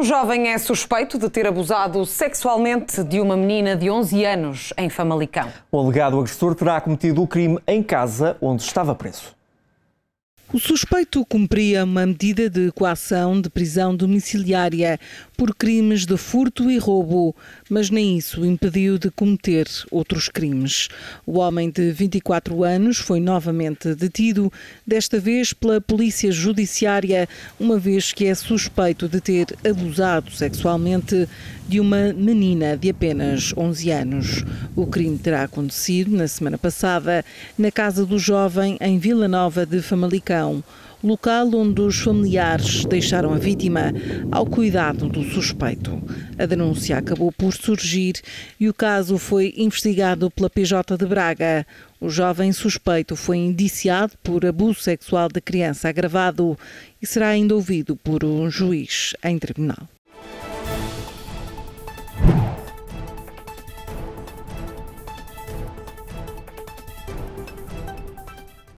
Um jovem é suspeito de ter abusado sexualmente de uma menina de 11 anos em Famalicão. O alegado agressor terá cometido o crime em casa onde estava preso. O suspeito cumpria uma medida de coação de prisão domiciliária por crimes de furto e roubo, mas nem isso impediu de cometer outros crimes. O homem de 24 anos foi novamente detido, desta vez pela Polícia Judiciária, uma vez que é suspeito de ter abusado sexualmente de uma menina de apenas 11 anos. O crime terá acontecido na semana passada na casa do jovem em Vila Nova de Famalicão local onde os familiares deixaram a vítima ao cuidado do suspeito. A denúncia acabou por surgir e o caso foi investigado pela PJ de Braga. O jovem suspeito foi indiciado por abuso sexual de criança agravado e será ainda ouvido por um juiz em tribunal.